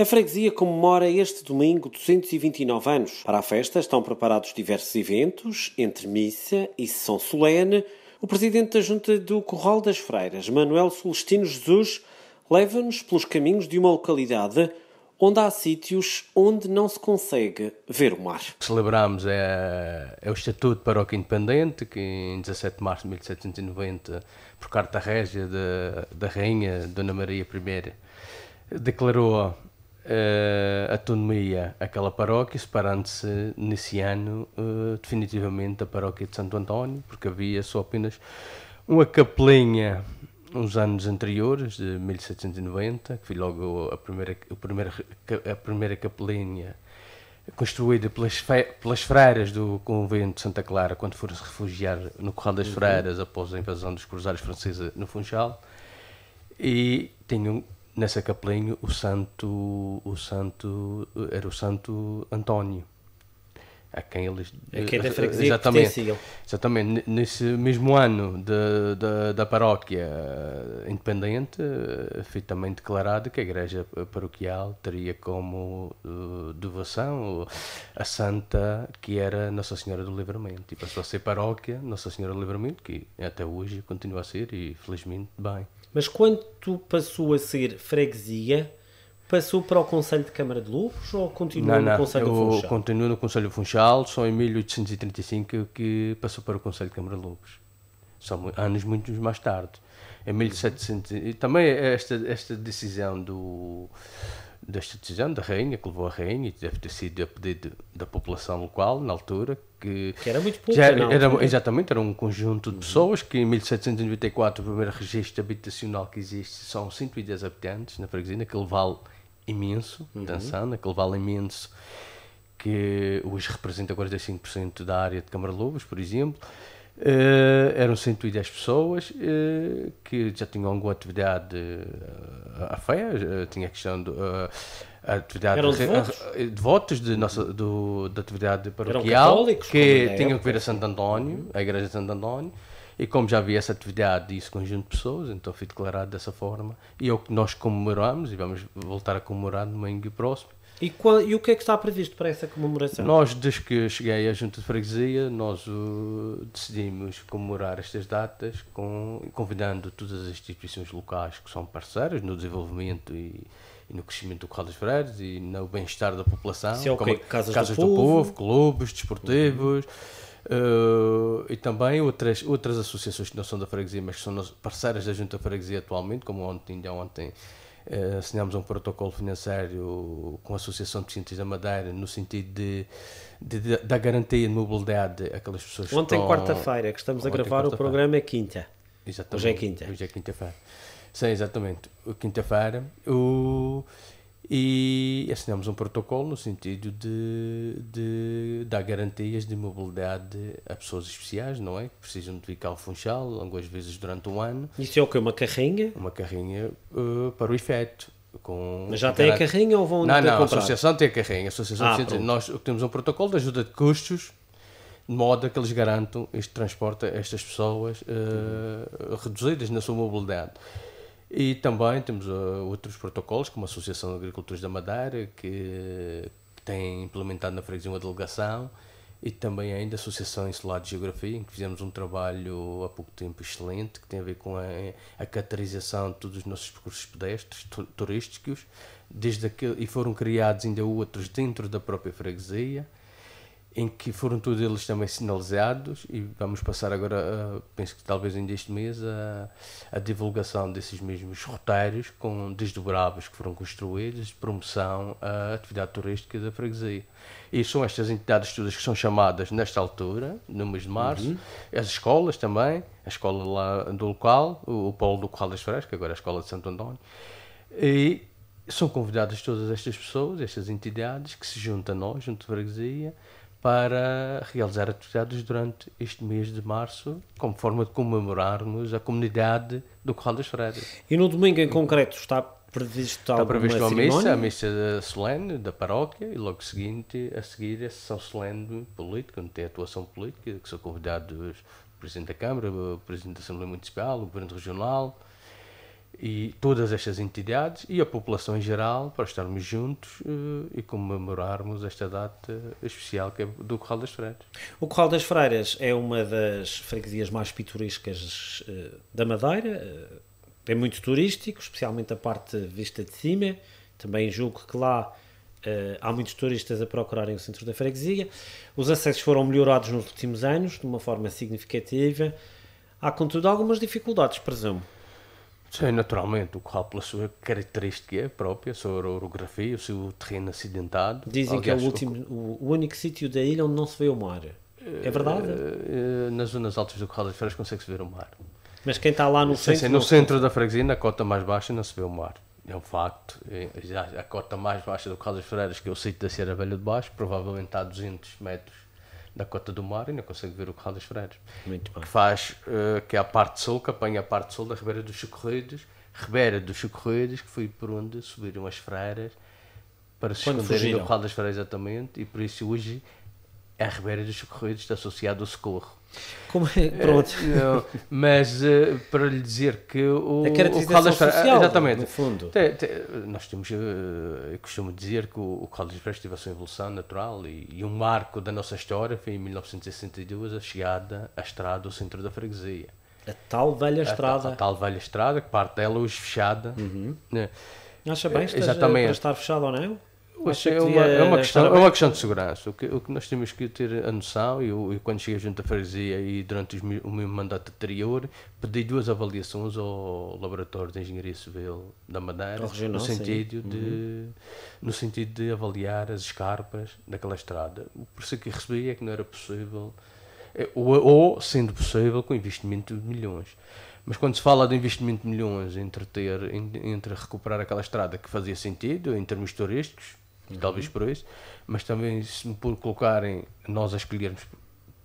A freguesia comemora este domingo 229 anos. Para a festa estão preparados diversos eventos, entre missa e sessão solene. O presidente da Junta do Corral das Freiras, Manuel Celestino Jesus, leva-nos pelos caminhos de uma localidade onde há sítios onde não se consegue ver o mar. Celebramos é, é o Estatuto Paróquia Independente, que em 17 de março de 1790, por carta régia da, da Rainha Dona Maria I, declarou uh, eh, autonomia aquela paróquia, separando-se nesse ano uh, definitivamente da paróquia de Santo António, porque havia só apenas uma capelinha uns anos anteriores, de 1790, que foi logo a primeira, a primeira, a primeira capelinha construída pelas, pelas freiras do convento de Santa Clara quando foram se refugiar no Corral das uhum. Freiras após a invasão dos cruzados franceses no Funchal. E tinham nessa capelinha o santo o santo era o santo António a quem eles a quem da eh, freguesia exatamente exatamente nesse mesmo ano de, de, da paróquia independente eh, foi também declarado que a igreja paroquial teria como eh, devoção a santa que era Nossa Senhora do Livramento e passou a ser paróquia Nossa Senhora do Livramento que até hoje continua a ser e felizmente bem mas quando tu passou a ser freguesia, passou para o Conselho de Câmara de Lobos ou continua não, no não, Conselho Funchal? Continua no Conselho Funchal, só em 1835 que passou para o Conselho de Câmara de Lobos. São anos muito mais tarde. Em 1700. e Também esta, esta decisão do desta decisão da rainha, que levou a rainha, e deve ter sido a pedido da população local, na altura, que, que era muito pouco. não, era, exatamente, era um conjunto de pessoas que em 1794, o primeiro registro habitacional que existe, são 110 habitantes na freguesia, naquele vale imenso, uhum. atenção, naquele vale imenso que hoje representa 45% da área de Câmara Lobos, por exemplo. Uh, eram 110 pessoas uh, que já tinham alguma atividade uh, à feia, uh, tinha questão de. Uh, atividade de, votos? de votos de nossa do, da atividade paroquial que tinham que vir a Santo António, uhum. a igreja de Santo António, e como já havia essa atividade e esse conjunto de pessoas, então foi declarado dessa forma. E é o que nós comemoramos e vamos voltar a comemorar no domingo próximo, e, qual, e, o que é que está previsto para essa comemoração? Nós, desde que cheguei à Junta de Freguesia, nós uh, decidimos comemorar estas datas com, convidando todas as instituições locais que são parceiras no desenvolvimento e, e no crescimento do Corral dos Freiras e no bem-estar da população. Isso é okay. como, Casas, Casas do, do, povo. clubes desportivos. Uhum. Uh, e também outras, outras associações que não são da freguesia, mas que são parceiras da Junta de Freguesia atualmente, como ontem, ainda ontem eh, assinámos um protocolo financeiro com a Associação de Pesquisas da Madeira no sentido de, de, de da garantia de mobilidade àquelas pessoas Ontem, estão... quarta-feira, que estamos a gravar, o programa é quinta. Exatamente. Hoje é quinta. Hoje é quinta-feira. Sim, exatamente. Quinta-feira. O e assinamos um protocolo no sentido de, de dar garantias de mobilidade a pessoas especiais, não é? Que precisam de ficar ao Funchal algumas vezes durante um ano. Isso é o que? Uma carrinha? Uma carrinha uh, para o efeito. Com, Mas já tem a carrinha ou vão Não, não, a associação tem a carrinha. A associação ah, de... Nós temos um protocolo de ajuda de custos de modo a que eles garantam este transporte a estas pessoas uh, reduzidas na sua mobilidade. E também temos uh, outros protocolos, como a Associação de Agricultores da Madeira, que, tem implementado na freguesia uma delegação, e também ainda a Associação Insular de Geografia, em que fizemos um trabalho há pouco tempo excelente, que tem a ver com a, a caracterização de todos os nossos percursos pedestres, tu, turísticos, desde aquele, e foram criados ainda outros dentro da própria freguesia, em que foram todos eles também sinalizados e vamos passar agora, eh, penso que talvez ainda este mês, a, a divulgação desses mesmos roteiros com desdobráveis que foram construídos de promoção à atividade turística da freguesia. E são estas entidades todas que são chamadas nesta altura, no mês de março, uhum. as escolas também, a escola lá do local, o, o polo do Corral das Frescas, agora é a escola de Santo António, e são convidadas todas estas pessoas, estas entidades que se juntam a nós, junto à freguesia, para realizar atividades durante este mês de março, como forma de comemorarmos a comunidade do Corral das Freiras. E no domingo em concreto está previsto está previsto a missa, a missa solene da paróquia e logo seguinte, a seguir a sessão solene política, onde tem atuação política, que são convidados o Presidente da Câmara, o Presidente da Assembleia Municipal, o Governo Regional, e todas estas entidades e a população em geral para estarmos juntos uh, e comemorarmos esta data especial que é do Corral das Freiras. O Corral das Freiras é uma das freguesias mais pitorescas uh, da Madeira, uh, é muito turístico, especialmente a parte vista de cima. Também julgo que lá há muitos turistas a procurarem o centro da freguesia. Os acessos foram melhorados nos últimos anos de uma forma significativa. Há, contudo, algumas dificuldades, presumo. Sim, naturalmente. O curral, pela sua característica própria, a sua orografia, o seu terreno acidentado. Dizem Aliás, que é o, último, o, o único sítio da ilha onde não se vê o mar. É eh, verdade? Uh, uh, nas zonas altas do Corral das Freiras consegue-se ver o mar. Mas quem está lá no sim, centro... Sim, no centro da freguesia, na cota mais baixa, não se vê o mar. É um facto. Eh, a cota mais baixa do Corral das Freiras, que é o sítio da Serra Velha de Baixo, provavelmente está a 200 metros da Cota do Mar, e não consigo ver o Corral das Freiras. Muito bem. Que faz, uh, que é a parte sul, que apanha a parte sul da Ribeira dos Socorridos, Ribeira dos Socorridos, que foi por onde subiram as freiras para se Quando esconderem fugiram. no das Freiras, exatamente, e por isso hoje é a Ribeira dos Socorridos está associado ao Socorro. Como é? Eh, Pronto. Uh, mas uh, para lhe dizer que o. É a caracterização o Caldas social, ah, exatamente. no fundo. Te, te, nós temos. Uh, eu costumo dizer que o, o Caldas Brás teve a sua evolução natural e, e, um marco da nossa história foi em 1962 a chegada à estrada ao centro da freguesia. A tal velha a estrada. A, tal velha estrada, que parte dela hoje fechada. Uhum. Né? Acha bem esteja, exatamente. para estar fechada ou não? é, uma, é, uma questão, é uma questão de segurança. O que, o que nós temos que ter a noção, e quando cheguei junto à Farizia e durante os, o meu mandato anterior, pedi duas avaliações ao Laboratório de Engenharia Civil da Madeira, regional, no, sentido de, uhum. no sentido de avaliar as escarpas daquela estrada. O preço é que recebi é que não era possível, é, ou, ou sendo possível, com investimento de milhões. Mas quando se fala de investimento de milhões entre, ter, entre recuperar aquela estrada que fazia sentido em termos turísticos, uhum. talvez por isso, mas também se me por colocarem nós a escolhermos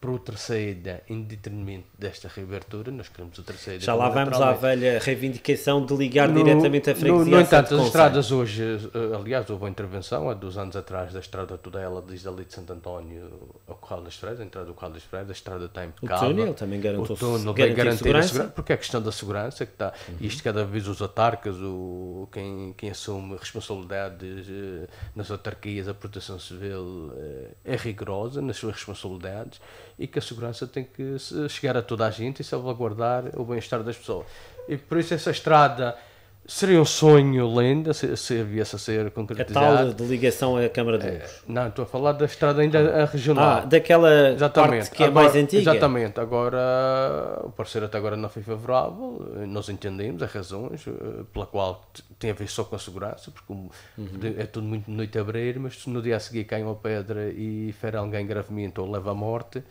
para o terceiro em detrimento desta reabertura, nós queremos o terceiro Já lá vamos à velha reivindicação de ligar no, diretamente à freguesia. No, no entanto, as estradas hoje, eh, aliás, houve uma intervenção há dois anos atrás da estrada toda ela, desde ali de Santo António ao Corral das Freiras, a entrada do Corral das Freiras, a estrada está impecável. O túnel também garantiu, o túnel garantir a segurança. porque é a questão da segurança que está, uhum. isto cada vez os autarcas, o, quem, quem assume responsabilidades eh, nas autarquias, a proteção civil eh, é rigorosa nas suas responsabilidades e que a segurança tem que chegar a toda a gente e salvaguardar o bem-estar das pessoas. E por isso essa estrada Seria um sonho lindo se, se viesse a ser concretizado. A tal de ligação à Câmara de Luz. É, não, estou a falar da estrada ainda ah. regional. Ah, daquela exatamente. parte que é mais antiga. Exatamente. Agora, o parceiro até agora não foi favorável. Nós entendemos as razões eh, pela qual tem a ver só com a segurança, porque uhum. é tudo muito noite a abrir, mas se no dia a seguir cai uma pedra e fere alguém gravemente ou leva à morte,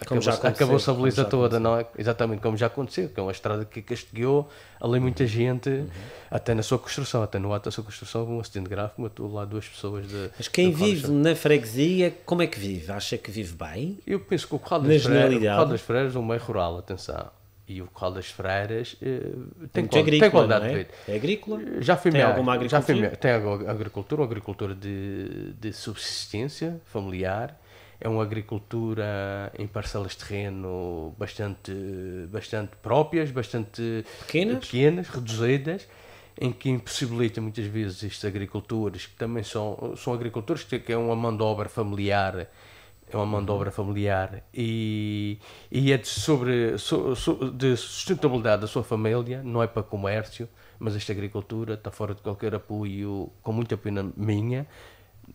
Acabou-se a beleza toda, não é? Exatamente, como já aconteceu, que é uma estrada que castigou ali muita gente, uhum. até na sua construção, até no ato da sua construção, um acidente gráfico matou lá duas pessoas. De, Mas quem vive na freguesia, como é que vive? Acha que vive bem? Eu penso que o Corral das, Freiras, das Freiras é um meio rural, atenção. E o Corral das Freiras eh, tem, qual, agrícola, tem qualidade é? de vida. É agrícola? Já foi tem alguma agricultura? Já foi tem agricultura, agricultura de, de subsistência familiar é uma agricultura em parcelas de terreno bastante, bastante próprias, bastante pequenas, pequenas reduzidas, em que impossibilita muitas vezes estes agricultores, que também são, são agricultores que é uma mão de obra familiar, é uma mão de uhum. obra familiar e, e é de, sobre, so, so, de sustentabilidade da sua família, não é para comércio, mas esta agricultura está fora de qualquer apoio, com muito apoio na minha,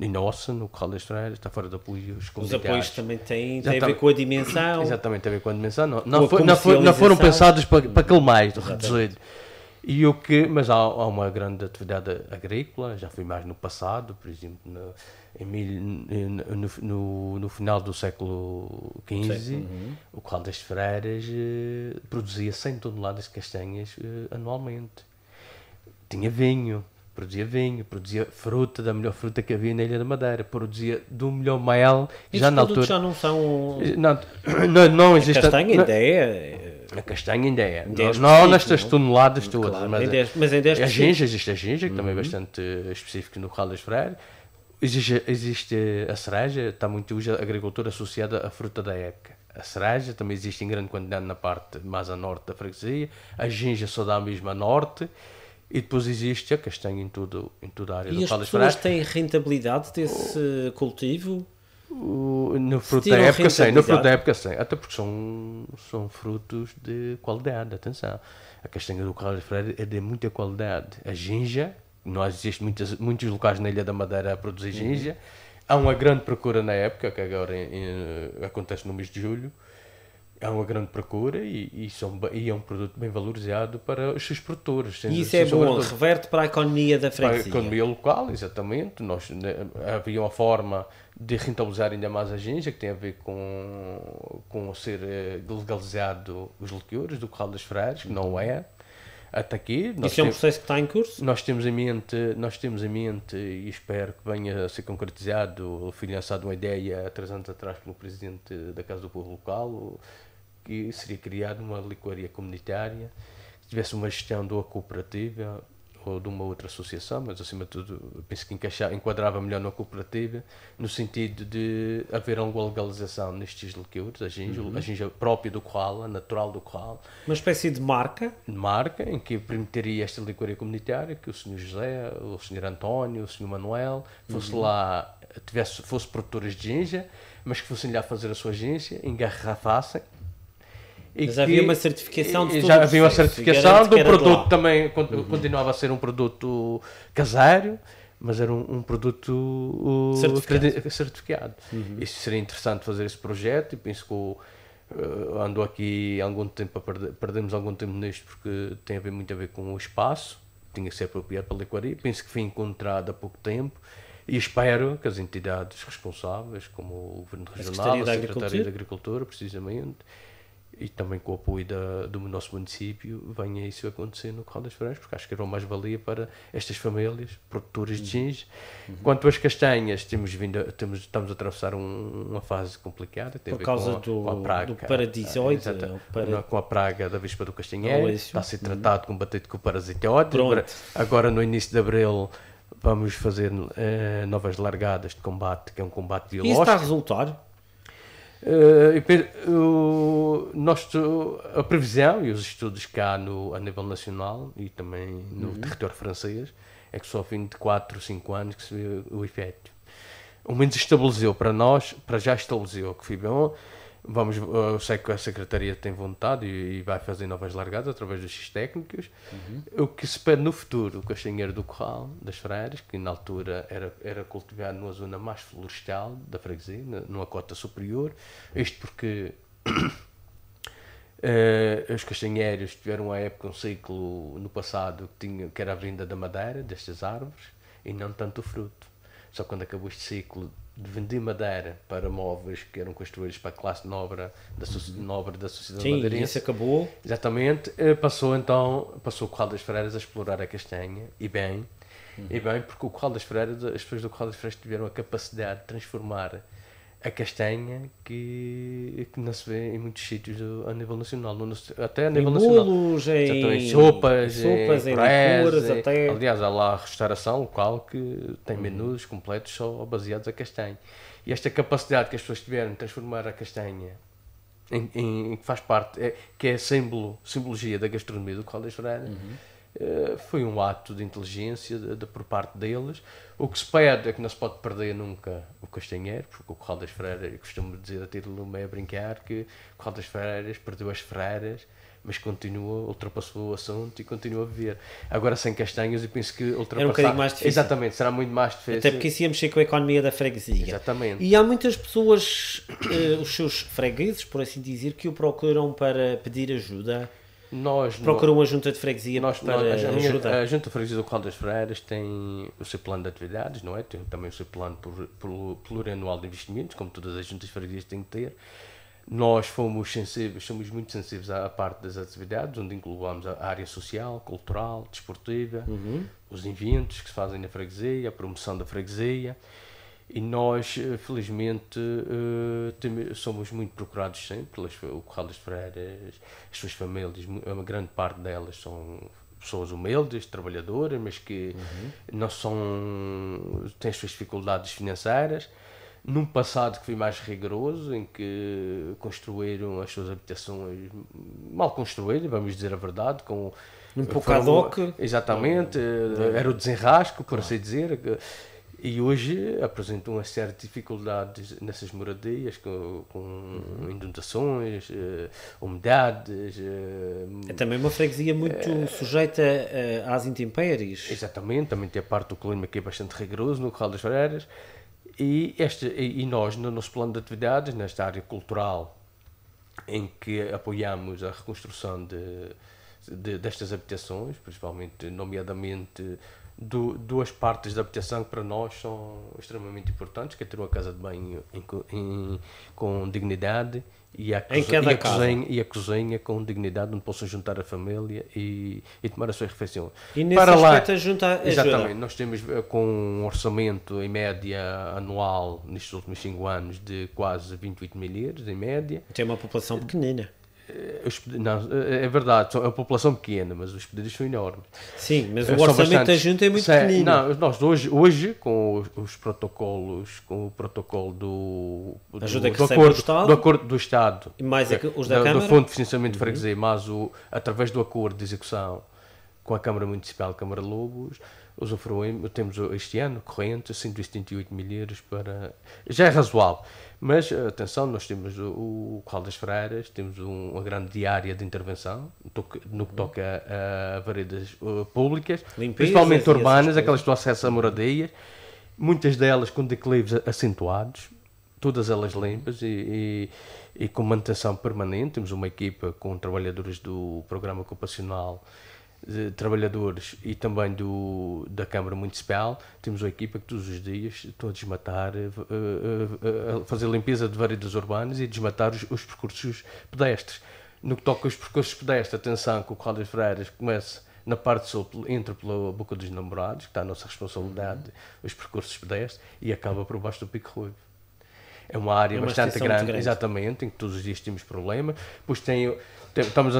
nossa no Corral das Freiras, está fora de apoios Os apoios também têm, têm a ver com a dimensão. Exatamente, tem a ver com a dimensão. Não, não, foi, não, foi, não foram pensados para, para aquele mais, do 18. E o que, mas há, há, uma grande atividade agrícola, já foi mais no passado, por exemplo, no, no, no, no final do século XV, uhum. o Corral das Freiras eh, produzia 100 toneladas de castanhas eh, anualmente. Tinha vinho produzia vinho, produzia fruta da melhor fruta que havia na Ilha da Madeira, produzia do melhor mel. já na altura já não são não não, não existe a castanha ainda é, é a castanha ainda é não, nestas toneladas todas, claro, mas, em 10, mas em 10 a ginja existe a ginja que uhum. também é uhum. bastante específico no Caldas Freire. Existe, existe a cereja, está muito hoje a agricultura associada à fruta da época a cereja também existe em grande quantidade na parte mais a norte da freguesia, a ginja só dá mesmo a norte e depois existe a castanha em, tudo, em toda a área e do Palas Frais. E as pessoas têm rentabilidade desse cultivo? O, no fruto da época sim, no fruto da época sim, até porque são, são frutos de qualidade, atenção. A castanha do Carlos Freire é de muita qualidade. A ginja, nós existem muitas, muitos locais na Ilha da Madeira a produzir uhum. ginja. Há uma grande procura na época, que agora em, em, acontece no mês de julho há uma grande procura e, e, são, e é um produto bem valorizado para os seus produtores. E isso é bom, reverte para a economia da freguesia. Para a economia local, exatamente. Nós, né, havia uma forma de rentabilizar ainda mais a agência, que tem a ver com, com ser eh, legalizado os liquores do Corral das frades, que não é até aqui. Isso é um processo que está em curso? Nós temos em mente, nós temos em mente e espero que venha a ser concretizado, foi lançada uma ideia há três anos atrás pelo Presidente da Casa do Povo Local, que seria criada uma liquoaria comunitária, que tivesse uma gestão de uma cooperativa ou de uma outra associação, mas acima de tudo penso que encaixava, enquadrava melhor na cooperativa, no sentido de haver uma legalização nestes liqueiros, a ginja, uhum. a ginja própria do Koala, natural do Koala. Uma espécie de marca? De marca, em que permitiria esta licoria comunitária que o Sr. José, o Sr. António, o Sr. Manuel, fosse uhum. lá, tivesse, fosse produtores de ginja, mas que fossem lá fazer a sua agência, engarrafassem mas que, havia uma certificação de tudo Já havia uma certificação do produto também, uhum. continuava a ser um produto casário, mas era um, um produto uh, certificado. certificado. Uhum. Isso seria interessante fazer esse projeto e penso que o, uh, ando aqui algum tempo a perder, perdemos algum tempo nisto porque tem a ver muito a ver com o espaço, tinha que ser apropriado pela Equaria, penso que foi encontrado há pouco tempo e espero que as entidades responsáveis, como o Governo Regional, a Secretaria da Agricultura, precisamente, e também com o apoio da, do nosso município, venha isso acontecer no Corral das Franjas porque acho que era uma mais-valia para estas famílias produtoras de jeans. Uhum. uhum. Quanto às castanhas, temos vindo, temos, estamos a atravessar um, uma fase complicada. Por causa a, do, a praga, do paradisoide? Ah, tá, para... Com a praga da Vespa do Castanheiro, está a ser tratado, uhum. combatido com o parasitoide. É agora, no início de abril, vamos fazer uh, novas largadas de combate, que é um combate biológico. E isso está a resultar? Eh, nós, a previsão e os estudos cá no, a nível nacional e também no uhum. território francês é que só ao fim de 4, 5 anos que se vê o efeito. O menos estabeleceu para nós, para já estabeleceu que foi bom, vamos, eh, eu sei que a Secretaria tem vontade e, e vai fazer novas largadas através dos X técnicos. Uhum. O que se pede no futuro, o castanheiro do Corral, das Freiras, que na altura era, era cultivado numa zona mais florestal da freguesia, numa cota superior, isto porque uh, os castanheiros tiveram uma época, um ciclo no passado, que, tinha, que era a vinda da madeira, destas árvores, e não tanto o fruto. Só quando acabou este ciclo de vender madeira para móveis que eram construídos para a classe nobre da, so uhum. nobre da sociedade Sim, madeirense. isso acabou. Exatamente. Eh, passou então, passou o Corral das Freiras a explorar a castanha, e bem, uhum. e bem, porque o Corral das Freiras, as pessoas do Corral das Freiras tiveram a capacidade de transformar a castanha que, que não se vê em muitos sítios do, a nível nacional. No, até a nível em nacional. Bolos, em sopas, em, sopas, em, em até... Aliás, há lá a restauração local que tem hum. menus completos só baseados a castanha. E esta capacidade que as pessoas tiveram de transformar a castanha em que faz parte, é, que é símbolo, simbologia da gastronomia do qual eles uhum eh, foi um ato de inteligência de, de, por parte deles. O que se pede é que não se pode perder nunca o Castanheiro, porque o Corral das Freiras, eu costumo dizer a título meio a brincar, que o Corral das Freiras perdeu as Freiras, mas continua, ultrapassou o assunto e continua a viver. Agora sem castanhas, eu penso que ultrapassar... É um mais difícil. Exatamente, será muito mais difícil. Até porque isso ia mexer com a economia da freguesia. Exatamente. E há muitas pessoas, eh, os seus fregueses, por assim dizer, que o procuram para pedir ajuda nós Procurou no... uma junta de freguesia nós, para nós, a, a, junta de freguesia do Caldas Freiras tem o seu plano de atividades, não é? Tem também o seu plano plurianual de investimentos, como todas as juntas de freguesias têm que ter. Nós fomos sensíveis, somos muito sensíveis à parte das atividades, onde incluímos a área social, cultural, desportiva, uhum. os eventos que se fazem na freguesia, a promoção da freguesia. E nós, eh, felizmente, eh, somos muito procurados sempre. O Corral das Freiras, as suas famílias, uma grande parte delas são pessoas humildes, trabalhadoras, mas que uhum. não são. têm as suas dificuldades financeiras. Num passado que foi mais rigoroso, em que construíram as suas habitações mal construídas, vamos dizer a verdade, com. Um pouco ad hoc. Exatamente, uhum. eh, era o desenrasco, por uhum. assim dizer e hoje apresentam uma série de dificuldades nessas moradias, com, com uhum. inundações, eh, umidades. Eh, é também uma freguesia muito eh, sujeita às intempéries. Exatamente, também tem a parte do clima que é bastante rigoroso no Corral das Vareiras. E, este, e nós, no nosso plano de atividades, nesta área cultural, em que apoiamos a reconstrução de, de destas habitações, principalmente, nomeadamente do, duas partes da habitação que para nós são extremamente importantes, que é ter uma casa de banho em, em, com dignidade e a, cozinha, e a cozinha, e a cozinha com dignidade, onde possam juntar a família e, e tomar a sua refeição. E nesse para lá, junta Exatamente, nós temos eh, com um orçamento em média anual nestes últimos 5 anos de quase 28 mil euros, em média. Tem uma população pequenina. Eh, não, eh, é verdade, é uma população pequena, mas os pedidos são enormes. Sim, mas eh, o são orçamento da junta é muito Se, é, pequenino. Não, nós hoje, hoje com os, protocolos, com o protocolo do, do, que do, acordo, do, Estado, do acordo do Estado, mais é, os da Câmara? do Fundo de Financiamento de uhum. Freguesia, mas o, através do acordo de execução com a Câmara Municipal, Câmara de Lobos, usufruímos, temos este ano corrente 128 mil euros para. Já é razoável, mas atenção, nós temos o, qual das Freiras, temos uma grande área de intervenção no que toca a, varedas eh, públicas, Limpeza, principalmente urbanas, aquelas que têm acesso a moradias, muitas delas com declives acentuados, todas elas limpas e, e, e com manutenção permanente. Temos uma equipa com trabalhadores do programa ocupacional de trabalhadores e também do, da Câmara Municipal, temos uma equipa que todos os dias estão a desmatar, eh, eh, eh, a fazer limpeza de varedos urbanos e desmatar os, os percursos pedestres. No que toca aos percursos pedestres, atenção que o Cláudio Freiras começa na parte sul, entra pela Boca dos Namorados, que está a nossa responsabilidade, uhum. os percursos pedestres, e acaba por baixo do Pico Ruivo. É uma área é uma bastante grande, grande, exatamente, em que todos os dias temos problema. Pois tem estamos a,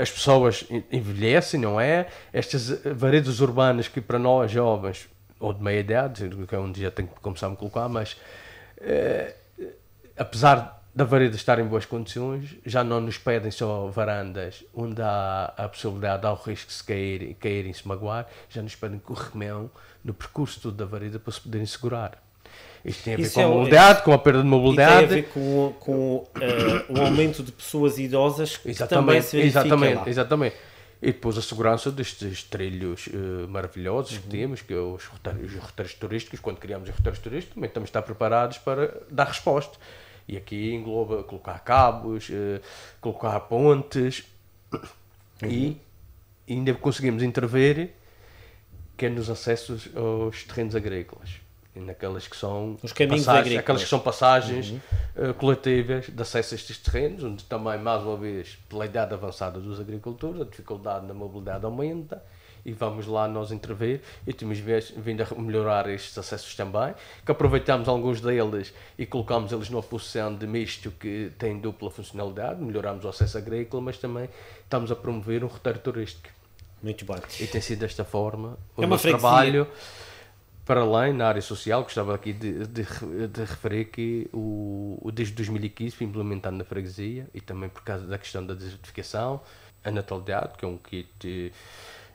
as pessoas envelhecem, não é? Estas eh, varedas urbanas que para nós jovens, ou de meia idade, que é onde já tenho que começar a me colocar, mas eh, apesar da vareda estar em boas condições, já não nos pedem só varandas onde há a possibilidade, há o risco de se cair, caírem e se magoar, já nos pedem corrimão no percurso todo da vareda para se poderem segurar. Isto tem a ver Isso com a é mobilidade, é, com a perda de mobilidade. tem a ver com, com uh, o aumento de pessoas idosas que exatamente, também se Exatamente, lá. exatamente. E depois a segurança destes trilhos uh, maravilhosos uhum. que temos, que é os roteiros, os roteiros turísticos, quando criamos os roteiros turísticos, também estamos estar preparados para dar resposta. E aqui engloba colocar cabos, uh, colocar pontes uhum. e ainda conseguimos intervir que é nos acessos aos terrenos agrícolas naquelas que são Os caminhos passagens, aquelas que são passagens uhum. uh, coletivas de acesso a estes terrenos, onde também, mais uma vez, pela idade avançada dos agricultores, a dificuldade na mobilidade aumenta e vamos lá nós intervir e temos vindo a melhorar estes acessos também, que aproveitamos alguns deles e colocamos eles numa posição de misto que tem dupla funcionalidade, melhoramos o acesso agrícola, mas também estamos a promover um roteiro turístico. Muito bem. E tem sido desta forma o é trabalho para além, na área social, gostava aqui de, de, de referir que o, desde 2015 foi implementado na freguesia e também por causa da questão da desertificação, a natalidade, que é um kit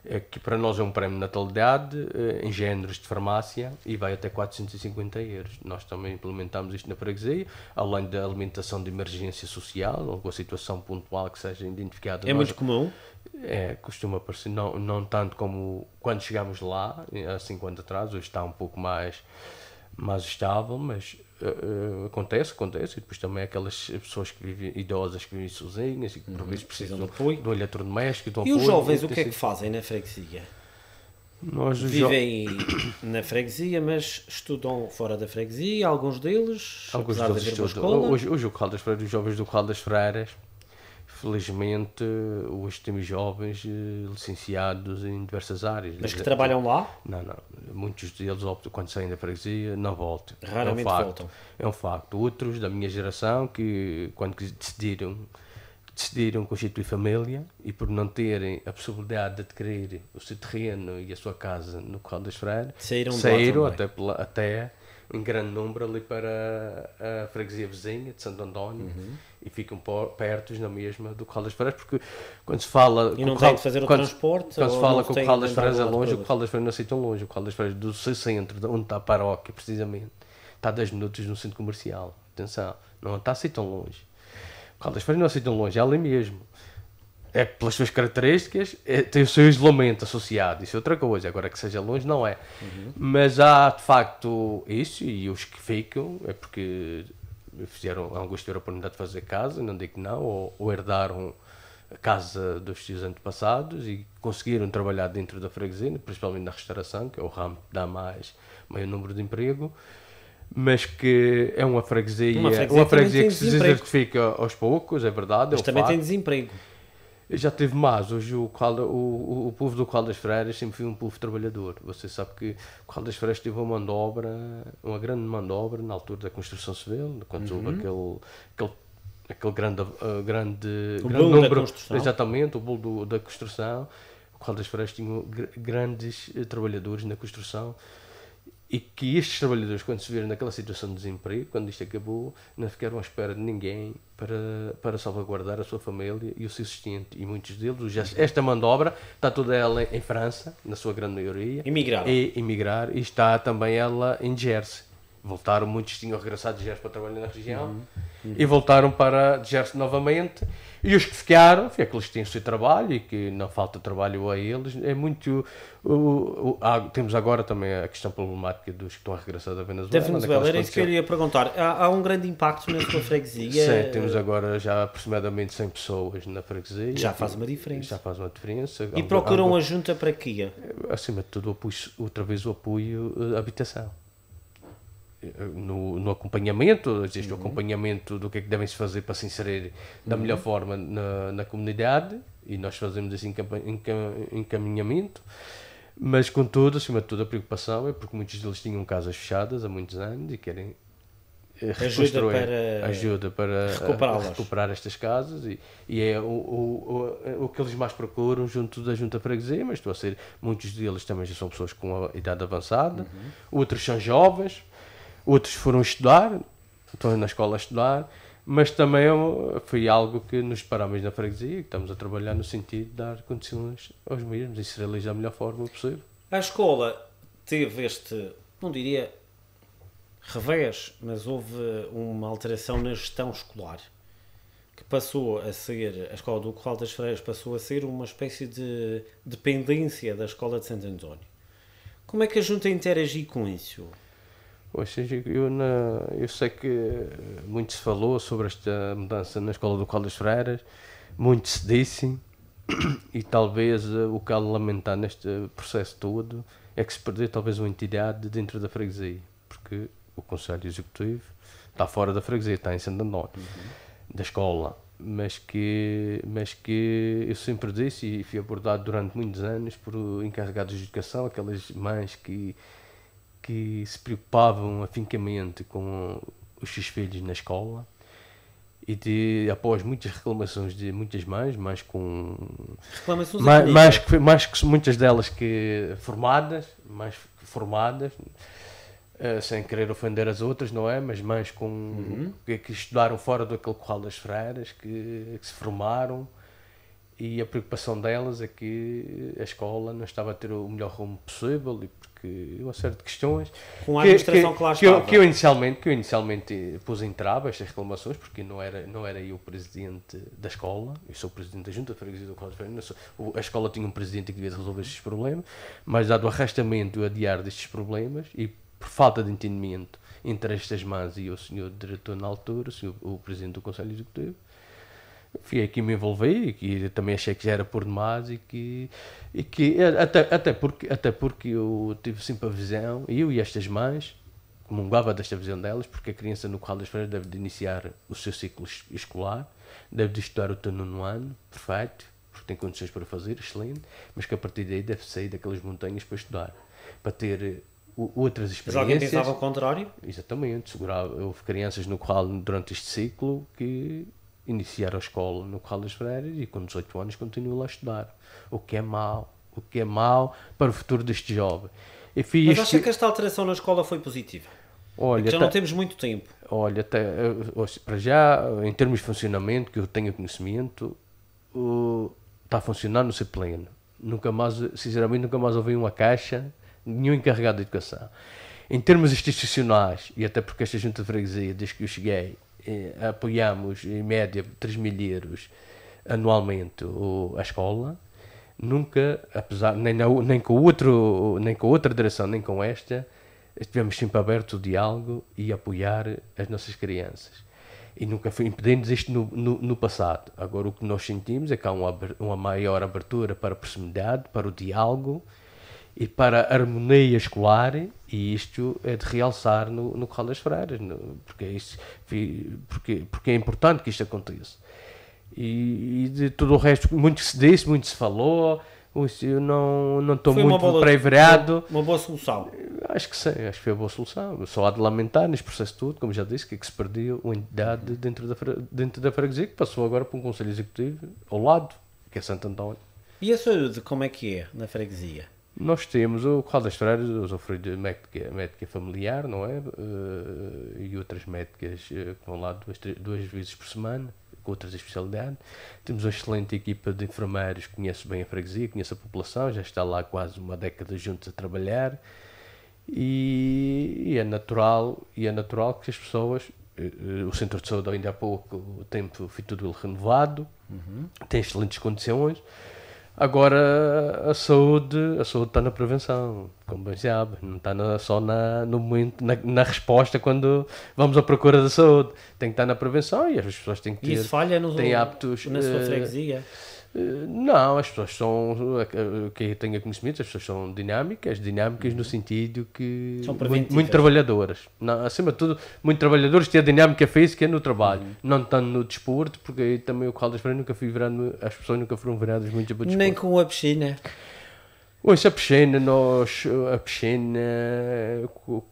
eh, que para nós é um prémio de natalidade eh, em géneros de farmácia e vai até 450 euros. Nós também implementamos isto na freguesia, além da alimentação de emergência social, alguma situação pontual que seja identificada. É nós... muito comum? é, costuma aparecer, não, não tanto como quando chegámos lá, há 5 anos atrás, hoje está um pouco mais, mais estável, mas uh, acontece, acontece, e depois também aquelas pessoas que vivem, idosas que vivem sozinhas e que por uhum. vezes precisam de apoio, do eletrodoméstico, do apoio. E os jovens, o que é que fazem na freguesia? Nós, Vivem jo... na freguesia, mas estudam fora da freguesia, alguns deles, alguns deles de estudam. Hoje, hoje o Caldas os jovens do Caldas Freiras, felizmente, hoje temos jovens eh, licenciados em diversas áreas. Mas que é trabalham lá? Não, não. Muitos deles quando saem da freguesia, não voltam. Raramente é um voltam. É um facto. Outros da minha geração que, quando decidiram, decidiram constituir família e por não terem a possibilidade de adquirir o seu terreno e a sua casa no Corral das Freiras, saíram, saíram até, pela, até em grande número ali para a freguesia vizinha de Santo António uhum. e ficam perto na mesma do Corral das Freiras, porque quando se fala. E não tem fazer o quando, transporte? Quando se fala que o Corral das Freiras é longe, o Corral das Freiras não é tão longe. O Corral das Freiras do seu centro, onde está a paróquia, precisamente, está a 10 minutos no centro comercial. Atenção, não está assim tão longe. O Corral das Freiras não é assim tão longe, é ali mesmo é pelas suas características, é, tem o seu isolamento associado. Isso é outra coisa, agora que seja longe, não é. Uhum. Mas há de facto isso, e os que ficam é porque fizeram, angústia tiveram a oportunidade de fazer casa, não digo que não, ou, ou herdaram a casa dos seus antepassados e conseguiram trabalhar dentro da freguesia, principalmente na restauração, que é o ramo que dá mais maior número de emprego mas que é uma freguesia, uma freguesia, uma freguesia que se desemprego. desertifica aos poucos, é verdade. É mas é também facto. tem desemprego já teve mais. Hoje o, Calda, o, o, povo do Caldas Freiras sempre foi um povo trabalhador. Você sabe que o Caldas Freiras teve uma manobra, uma grande manobra na altura da construção civil, quando uhum. houve aquele, aquele aquele grande, uh, grande, o grande número, exatamente, o bolo do, da construção. O Caldas Freiras tinha grandes uh, trabalhadores na construção e que estes trabalhadores, quando se viram naquela situação de desemprego, quando isto acabou, não ficaram à espera de ninguém para, para salvaguardar a sua família e o seu sustento. E muitos deles, esta mão de obra, está toda ela em França, na sua grande maioria. Emigrar. E emigrar, e está também ela em Jersey. Voltaram, muitos tinham regressado de Gerso para trabalhar na região uhum. Uhum. e voltaram para Gerso novamente. E os que ficaram, foi aqueles que têm o seu trabalho e que não falta trabalho a eles. É muito. O, o, há, temos agora também a questão problemática dos que estão a regressar da Venezuela. Da Venezuela, era isso que eu ia perguntar. Há, há um grande impacto mesmo na freguesia? Sim, temos agora já aproximadamente 100 pessoas na freguesia. Já faz uma diferença. Já faz uma diferença. E procuram a junta para quê? Acima de tudo, apoio, outra vez o apoio eh, à habitação no, no, acompanhamento, existe uhum. o acompanhamento do que é que devem se fazer para se inserir da uhum. melhor forma na, na, comunidade e nós fazemos esse encaminhamento. Mas, contudo, acima de tudo, a preocupação é porque muitos deles tinham casas fechadas há muitos anos e querem eh, ajuda para, ajuda para eh, recuperar estas casas e, e é o, o, o, o, que eles mais procuram junto da Junta Freguesia, mas estou a ser, muitos deles também já são pessoas com a idade avançada, uhum. outros são jovens, Outros foram estudar, estão na escola a estudar, mas também é foi algo que nos parámos na freguesia, que estamos a trabalhar no sentido de dar condições aos mesmos e se realizar da melhor forma possível. A escola teve este, não diria revés, mas houve uma alteração na gestão escolar que passou a ser, a escola do Corral das Freiras passou a ser uma espécie de dependência da escola de Santo António. Como é que a Junta interagiu com isso? Poxa, eu, na, eu sei que eh, muito se falou sobre esta mudança na escola do Caldas Freiras, muito se disse, e talvez eh, o que há lamentar neste processo todo é que se perdeu talvez uma entidade dentro da freguesia, porque o Conselho Executivo está fora da freguesia, está em Sandanó, uhum. da escola. Mas que, mas que eu sempre disse e fui abordado durante muitos anos por encarregados de educação, aquelas mães que que se preocupavam afincamente com os seus filhos na escola e de, após muitas reclamações de muitas mães, mas com reclamações mais, mais, que, mais que muitas delas que formadas, mais formadas, eh, sem querer ofender as outras, não é? Mas mães com uhum. que, que, estudaram fora daquele curral das freiras, que, que se formaram e a preocupação delas é que a escola não estava a ter o melhor rumo possível e porque uma série de questões com a administração que, que, que, eu, que, eu, inicialmente que eu inicialmente pus em trava estas reclamações porque não era não era eu o presidente da escola eu sou o presidente da junta de freguesia do Colégio Fernandes a escola tinha um presidente que devia resolver estes problemas mas dado o arrastamento o adiar destes problemas e por falta de entendimento entre estas mãos e o senhor diretor na altura o, senhor, o presidente do Conselho Executivo fui aqui me envolvi e também achei que já era por demais e que, e que é, até, até, porque, até porque eu tive sempre a visão, eu e estas mães, comungava desta visão delas, porque a criança no qual das férias deve de iniciar o seu ciclo escolar, deve de estudar o teu nono ano, perfeito, porque tem condições para fazer, excelente, mas que a partir daí deve sair daquelas montanhas para estudar, para ter outras experiências. Mas alguém pensava ao contrário? Exatamente, segurava. Houve crianças no qual, durante este ciclo, que iniciar a escola no Carlos Freire e com 18 anos continuo lá a estudar. O que é mau, o que é mau para o futuro deste jovem. E fiz Mas acha este... que esta alteração na escola foi positiva? Olha, é já tá... não temos muito tempo. Olha, até eh, para já, em termos de funcionamento, que eu tenho conhecimento, está a funcionar no seu pleno. Nunca mais, sinceramente, nunca mais ouvi uma caixa, nenhum encarregado de educação. Em termos institucionais, e até porque esta junta de freguesia, desde que eu cheguei, eh, apoiamos em média 3 mil euros anualmente o, a escola nunca apesar nem, na, nem com outro nem com outra direção nem com esta estivemos sempre aberto o diálogo e apoiar as nossas crianças e nunca foi impedido isto no, no, no, passado agora o que nós sentimos é que há uma, uma maior abertura para a proximidade para o diálogo e para a harmonia escolar, e isto é de realçar no, no Corral das Freiras, no, porque, é isso, porque, porque é importante que isto aconteça. E, e, de tudo o resto, muito se disse, muito se falou, eu não, não estou muito pré-vereado Uma, boa solução. Acho que sim, acho que foi uma boa solução. Só há de lamentar neste processo todo, como já disse, que, é que se perdeu uma entidade uhum. dentro da, dentro da freguesia que passou agora para um conselho executivo ao lado, que é Santo António. E a saúde, como é que é na freguesia? nós temos o das o sofrido médica, médica familiar, não é? Uh, e outras médicas uh, que vão lá duas, duas vezes por semana, com outras especialidades. Temos uma excelente equipa de enfermeiros, que conhece bem a freguesia, conhece a população, já está lá quase uma década juntos a trabalhar. E, e é natural e é natural que as pessoas uh, o centro de saúde ainda há pouco o tempo foi tudo renovado uhum. tem excelentes condições Agora a saúde, a saúde está na prevenção, como bem sabe, não está na, só na, no momento, na, na, resposta quando vamos à procura da saúde. Tem que estar na prevenção e as pessoas têm que ter. E isso falha no, têm hábitos, na sua eh, freguesia. Uh, eh, não, as pessoas são, eh, quem eh, tenha conhecimento, as pessoas são dinâmicas, dinâmicas no sentido que. São muito, muito trabalhadoras. Não, acima de tudo, muito trabalhadoras têm a dinâmica física no trabalho, uhum. não tanto no desporto, porque aí também o Caldas Freire nunca fui virado, as pessoas nunca foram viradas muito para o desporto. Nem com a piscina. Pois, a piscina, nós. A piscina. O,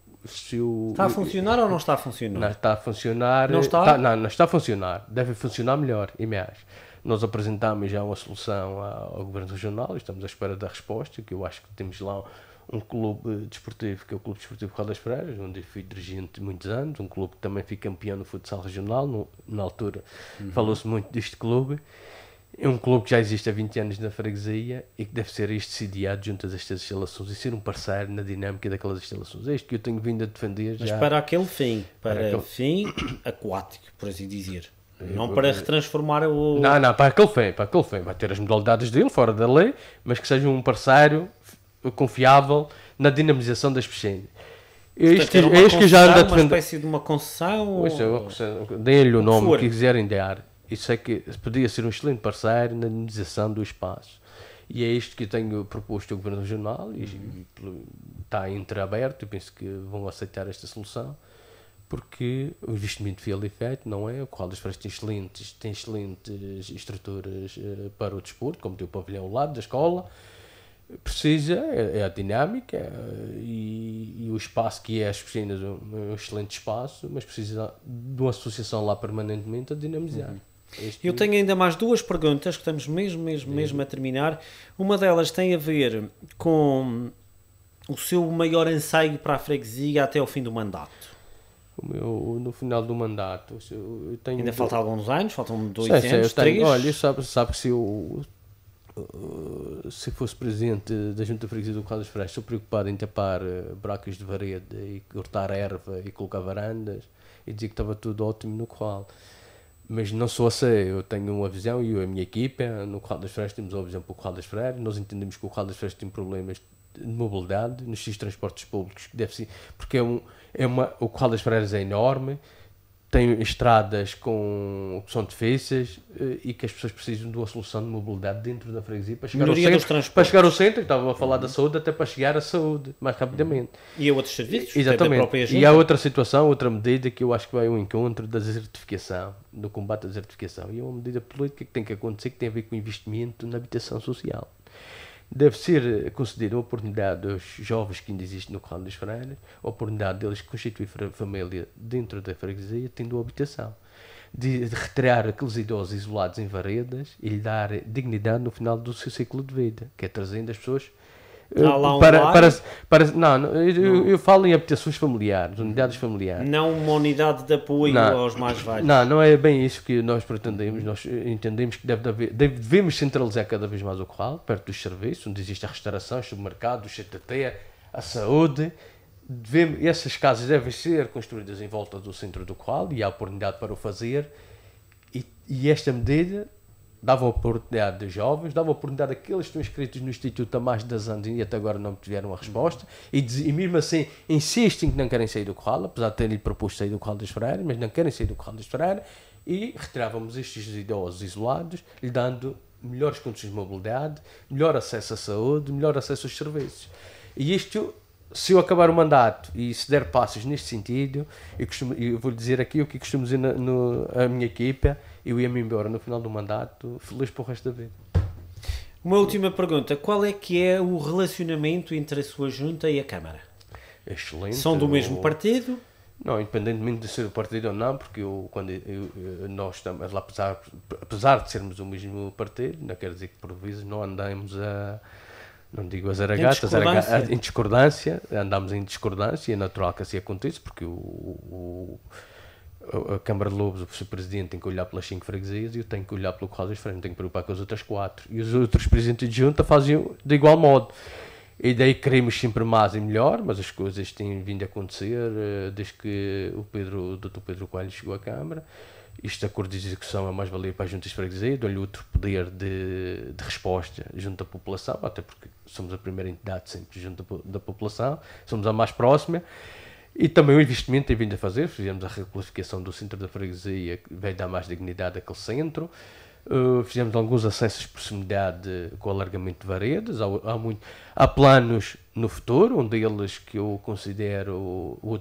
está a funcionar ou não está a funcionar? Não está a funcionar. Não está? está não, não está a funcionar. Deve funcionar melhor e mais. Nós apresentámos já uma solução ao Governo Regional e estamos à espera da resposta, que eu acho que temos lá um clube desportivo, que é o Clube Desportivo Caldas Pereiras, onde eu fui dirigente muitos anos, um clube que também fui campeão no futsal regional, no, na altura uhum. falou-se muito deste clube. É um clube que já existe há 20 anos na freguesia e que deve ser este sediado junto a estas instalações e ser um parceiro na dinâmica daquelas instalações. É isto que eu tenho vindo a defender. Mas para aquele fim, para, para aquele... fim aquático, por assim dizer. Não para retransformar o. Não, não, para aquele fim, para aquele fim. Vai ter as modalidades dele, fora da lei, mas que seja um parceiro confiável na dinamização das piscinas. É isto que, é isto que já anda a uma espécie de uma concessão? Ou... Deem-lhe o nome que quiserem dar. Isso é que podia ser um excelente parceiro na dinamização do espaço. E é isto que eu tenho proposto ao Governo Regional e, uhum. e está entreaberto. Eu penso que vão aceitar esta solução porque o investimento fiel e feito não é? O qual das tem excelentes, tem excelentes estruturas uh, para o desporto, como tem o pavilhão ao lado da escola, precisa, é, é a dinâmica eh, e, e, o espaço que é as piscinas, um, um excelente espaço, mas precisa de uma associação lá permanentemente a dinamizar. Uhum. Este... Eu tenho ainda mais duas perguntas que estamos mesmo, mesmo, mesmo a terminar. Uma delas tem a ver com o seu maior anseio para a freguesia até o fim do mandato no final do mandato. Eu tenho Ainda faltam falta alguns anos, faltam dois anos, sim, três. olha, sabe, sabe que se eu uh, se fosse presidente da Junta de Freguesia do Carlos Freitas, estou preocupado em tapar uh, buracos de varede e cortar erva e colocar varandas e dizer que estava tudo ótimo no qual. Mas não sou assim, eu tenho uma visão e a minha equipa, no Corral das Freiras temos uma visão para o Corral das Freiras nós entendemos que o Corral das Freiras tem problemas de mobilidade nos seus transportes públicos, que deve ser, porque é um é uma, o qual das Freiras é enorme, tem estradas com, que são difíceis eh, e que as pessoas precisam de uma solução de mobilidade dentro da freguesia para chegar, ao centro, para chegar ao centro, estava a falar uhum. da saúde, até para chegar à saúde mais rapidamente. E a outros serviços? É Exatamente. E há outra situação, outra medida que eu acho que vai ao encontro da desertificação, do combate à desertificação. E é uma medida política que tem que acontecer, que tem a ver com investimento na habitação social deve ser concedida a oportunidade aos jovens que ainda existem no corrado dos Freires, a oportunidade deles constituir família dentro da freguesia, tendo habitação. De, de retirar aqueles idosos isolados em varedas e lhe dar dignidade no final do seu ciclo de vida, que é trazendo as pessoas Há lá um para, Para, para, não, não, eu, não. eu falo em habitações familiares, unidades familiares. Não uma unidade de apoio não, aos mais velhos. Não, não é bem isso que nós pretendemos. Nós entendemos que deve haver, devemos centralizar cada vez mais o corral, perto dos serviços, onde existe a restauração, os supermercados, o CTT, a saúde. Devemos, essas casas devem ser construídas em volta do centro do corral e há oportunidade para o fazer. E, e esta medida dava oportunidade de jovens, dava oportunidade àqueles que estão inscritos no Instituto mais de 10 anos e até agora não tiveram a resposta, e, diz, e, mesmo assim insistem que não querem sair do Corral, apesar de terem-lhe proposto sair do Corral das Ferreira, mas não querem sair do Corral das Ferreira, e retirávamos estes idosos isolados, lhe dando melhores condições de mobilidade, melhor acesso à saúde, melhor acesso aos serviços. E isto se eu acabar o mandato e se der passos neste sentido, eu, costumo, eu vou dizer aqui o que costumo dizer na, no, a minha equipa, eu ia-me embora no final do mandato, feliz para o resto da vida. Uma última pergunta, qual é que é o relacionamento entre a sua junta e a Câmara? Excelente. São do mesmo partido? Não, independentemente de ser do partido ou não, porque eu, quando eu, nós estamos lá, apesar, apesar de sermos o mesmo partido, não quer dizer que por vezes não andamos a não digo as aragatas, em discordância. Araga, em discordância, andámos em discordância e é natural que assim aconteça, porque o, o a Câmara de Lobos, o presidente tem que olhar pelas cinco freguesias e eu tenho que olhar pelo Corral das Freiras, tenho que preocupar com as outras quatro. E os outros presidentes de junta faziam de igual modo. E daí queremos sempre mais e melhor, mas as coisas têm vindo a acontecer eh, desde que o Pedro, o Dr. Pedro Coelho chegou à Câmara. Este acordo de execução é mais-valia para as juntas de Freguesia, dão-lhe outro poder de, de, resposta junto à população, até porque somos a primeira entidade sempre junto da, população, somos a mais próxima. E também o investimento tem vindo a fazer, fizemos a requalificação do centro da freguesia, que vai dar mais dignidade àquele centro. Eh, fizemos alguns acessos de proximidade com alargamento de varedas. Há, há, muito, há planos no futuro, um deles que eu considero. O,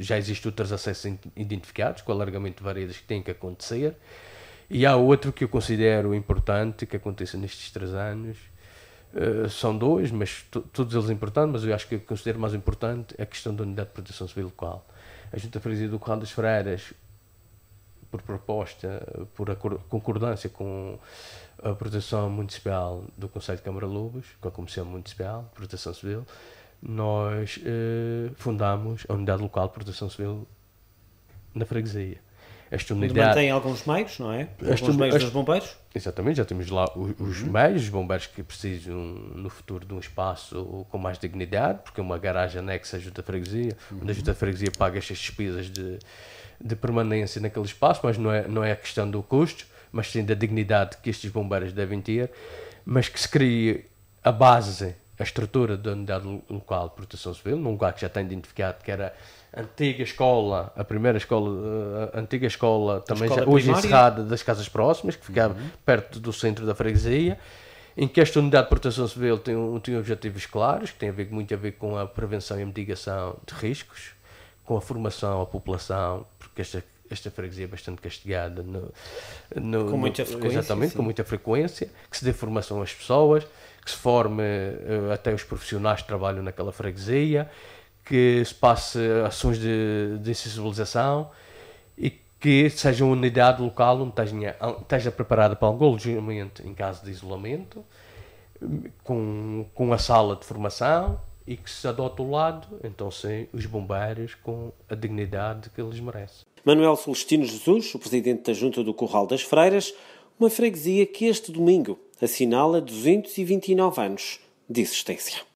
já existem outros acessos identificados com alargamento de varedas que tem que acontecer. E há outro que eu considero importante que aconteça nestes três anos. Uh, são dois, mas todos eles importantes, mas eu acho que eu considero mais importante a questão da unidade de proteção civil local. A Junta Freguesia do Corral das Freiras por proposta, por concordância com a proteção municipal do Conselho de Câmara Lobos, com a Comissão Municipal de Proteção Civil, nós eh, fundamos a Unidade Local de Proteção Civil na freguesia. Esta unidade... Mantém alguns meios, não é? Alguns meios esta, dos bombeiros? Exatamente, já temos lá os, uhum. meios, os bombeiros que precisam no futuro de um espaço com mais dignidade, porque é uma garagem anexa à a freguesia, uhum. onde a ajuda uhum. freguesia paga estas despesas de, de permanência naquele espaço, mas não é, não é a questão do custo, mas sim da dignidade que estes bombeiros devem ter, mas que se crie a base, a estrutura da unidade local de proteção civil, num lugar que já tem identificado que era a antiga escola, a primeira escola, eh, a antiga escola também escola já, hoje encerrada das casas próximas, que ficava uhum. perto do centro da freguesia, em que esta unidade de proteção civil tem, tem objetivos claros, que tem a ver, muito a ver com a prevenção e mitigação de riscos, com a formação à população, porque esta, esta freguesia é bastante castigada. No, no, com muita no, frequência. Exatamente, sim. com muita frequência. Que se dê formação às pessoas, que se forme eh, até os profissionais que trabalham naquela freguesia, que se passe ações de, de sensibilização e que seja uma unidade local onde esteja, esteja preparada para algum alojamento em caso de isolamento, com, com a sala de formação e que se adota o lado, então sim, os bombeiros com a dignidade que eles merecem. Manuel Celestino Jesus, o presidente da Junta do Corral das Freiras, uma freguesia que este domingo assinala 229 anos de existência.